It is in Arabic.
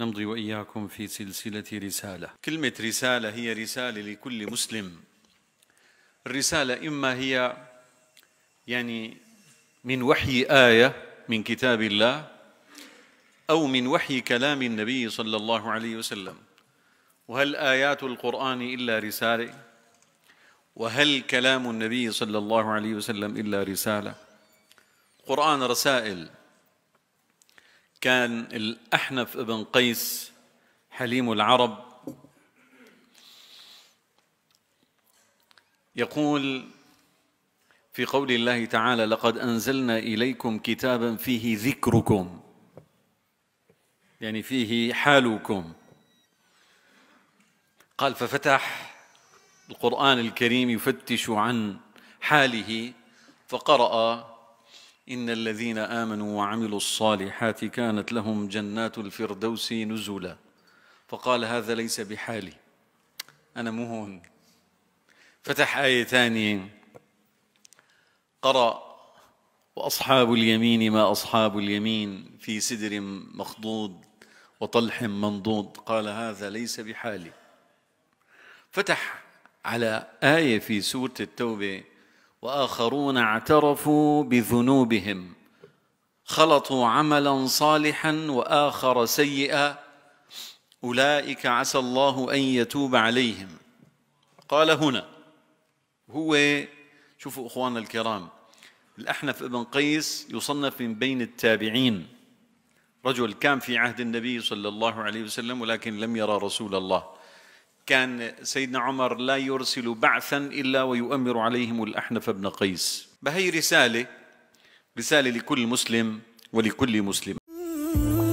نمضي وإياكم في سلسلة رسالة كلمة رسالة هي رسالة لكل مسلم الرسالة إما هي يعني من وحي آية من كتاب الله أو من وحي كلام النبي صلى الله عليه وسلم وهل آيات القرآن إلا رسالة وهل كلام النبي صلى الله عليه وسلم الا رساله قران رسائل كان الاحنف بن قيس حليم العرب يقول في قول الله تعالى لقد انزلنا اليكم كتابا فيه ذكركم يعني فيه حالكم قال ففتح القرآن الكريم يفتش عن حاله فقرأ إن الذين آمنوا وعملوا الصالحات كانت لهم جنات الفردوس نزلا فقال هذا ليس بحالي أنا مو هون فتح آية ثانية قرأ وأصحاب اليمين ما أصحاب اليمين في سدر مخضود وطلح منضود قال هذا ليس بحالي فتح على آية في سورة التوبة وآخرون اعترفوا بذنوبهم خلطوا عملا صالحا وآخر سيئا أولئك عسى الله أن يتوب عليهم قال هنا هو شوفوا إخواننا الكرام الأحنف ابن قيس يصنف من بين التابعين رجل كان في عهد النبي صلى الله عليه وسلم ولكن لم يرى رسول الله كان سيدنا عمر لا يرسل بعثا إلا ويؤمر عليهم الأحنف بن قيس فهي رسالة رسالة لكل مسلم ولكل مسلم